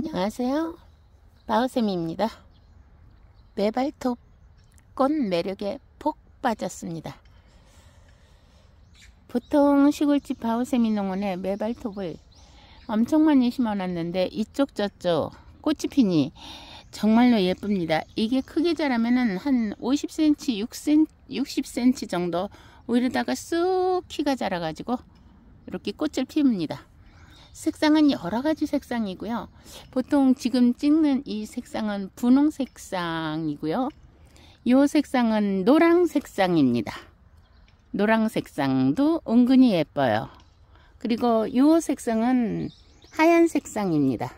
안녕하세요. 바오쌤입니다. 매발톱 꽃 매력에 폭 빠졌습니다. 보통 시골집 바오쌤이 농원에 매발톱을 엄청 많이 심어놨는데 이쪽 저쪽 꽃이 피니 정말로 예쁩니다. 이게 크게 자라면한 50cm, 6cm, 60cm 정도 오히려다가 쑥 키가 자라가지고 이렇게 꽃을 피웁니다. 색상은 여러 가지 색상이고요. 보통 지금 찍는 이 색상은 분홍 색상이고요. 이 색상은 노랑 색상입니다. 노랑 색상도 은근히 예뻐요. 그리고 이 색상은 하얀 색상입니다.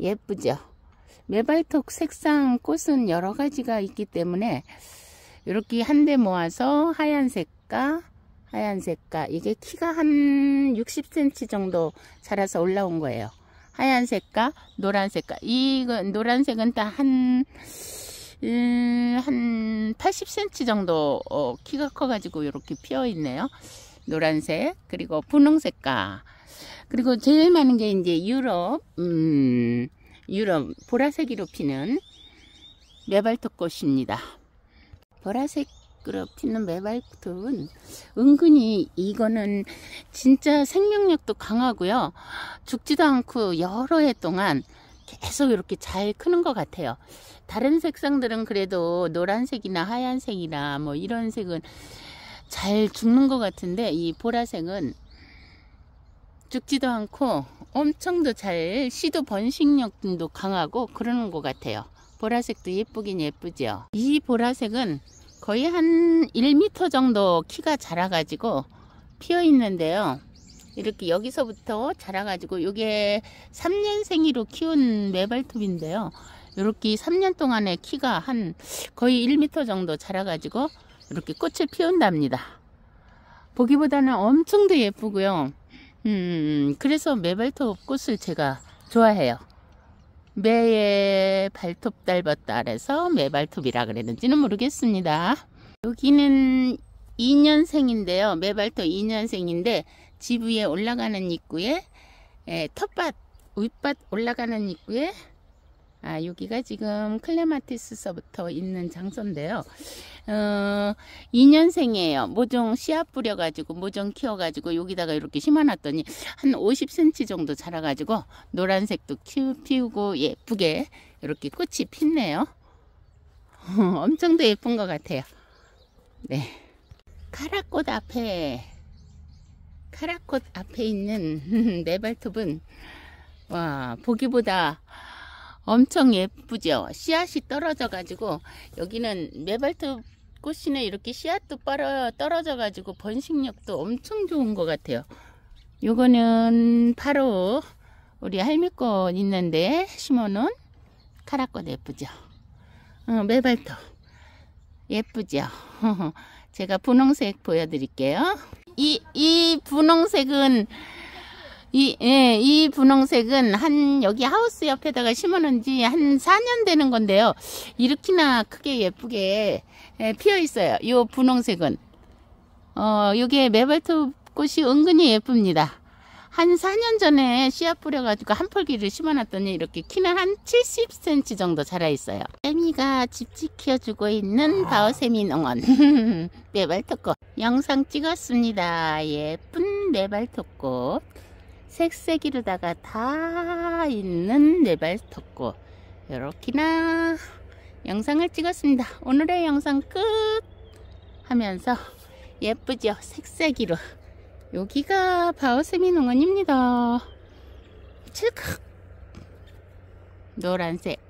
예쁘죠? 메발톡 색상 꽃은 여러 가지가 있기 때문에 이렇게 한 대 모아서 하얀색과 하얀색과 이게 키가 한 60cm 정도 자라서 올라온 거예요. 하얀색과 노란색과 이건 노란색은 다한한 음, 한 80cm 정도 어, 키가 커가지고 이렇게 피어 있네요. 노란색 그리고 분홍색과 그리고 제일 많은 게 이제 유럽 음, 유럽 보라색이로 피는 메발톱꽃입니다. 보라색 끓어 피는 매발붙은 은근히 이거는 진짜 생명력도 강하고요. 죽지도 않고 여러 해 동안 계속 이렇게 잘 크는 것 같아요. 다른 색상들은 그래도 노란색이나 하얀색이나 뭐 이런 색은 잘 죽는 것 같은데 이 보라색은 죽지도 않고 엄청도 잘시도 번식력도 강하고 그러는 것 같아요. 보라색도 예쁘긴 예쁘죠. 이 보라색은 거의 한 1m 정도 키가 자라가지고 피어 있는데요. 이렇게 여기서부터 자라가지고 이게 3년생이로 키운 매발톱인데요 이렇게 3년 동안에 키가 한 거의 1m 정도 자라가지고 이렇게 꽃을 피운답니다. 보기보다는 엄청 도 예쁘고요. 음, 음, 음, 그래서 매발톱 꽃을 제가 좋아해요. 매의 발톱 닮았다 그래서 매발톱이라 그랬는지는 모르겠습니다. 여기는 2년생인데요. 매발톱 2년생인데 지부에 올라가는 입구에 에, 예, 텃밭, 윗밭 올라가는 입구에 아, 여기가 지금 클레마티스서부터 있는 장소인데요. 어, 2년생이에요. 모종 씨앗 뿌려가지고, 모종 키워가지고, 여기다가 이렇게 심어놨더니, 한 50cm 정도 자라가지고, 노란색도 키우, 피우고, 예쁘게, 이렇게 꽃이 핀네요. 엄청도 예쁜 것 같아요. 네. 카라꽃 앞에, 카라꽃 앞에 있는 네발톱은, 와, 보기보다, 엄청 예쁘죠 씨앗이 떨어져 가지고 여기는 메발톱 꽃이네 이렇게 씨앗도 떨어져 가지고 번식력도 엄청 좋은 것 같아요 요거는 바로 우리 할미꽃 있는데 심어놓은 카라꽃 예쁘죠 어, 메발톱 예쁘죠 제가 분홍색 보여드릴게요 이, 이 분홍색은 이, 예, 이 분홍색은 한 여기 하우스 옆에다가 심어놓은 지한 4년 되는 건데요. 이렇게나 크게 예쁘게 예, 피어 있어요. 이 분홍색은. 어, 요게 매발톱 꽃이 은근히 예쁩니다. 한 4년 전에 씨앗 뿌려가지고 한 폴기를 심어놨더니 이렇게 키는 한 70cm 정도 자라있어요. 세미가 집 지켜주고 있는 아. 바오세미 농원 매발톱꽃 영상 찍었습니다. 예쁜 매발톱꽃 색색이로다가 다 있는 네발 덮고 이렇게나 영상을 찍었습니다. 오늘의 영상 끝 하면서 예쁘죠? 색색이로 여기가 바오세미 농원입니다. 칠칵 노란색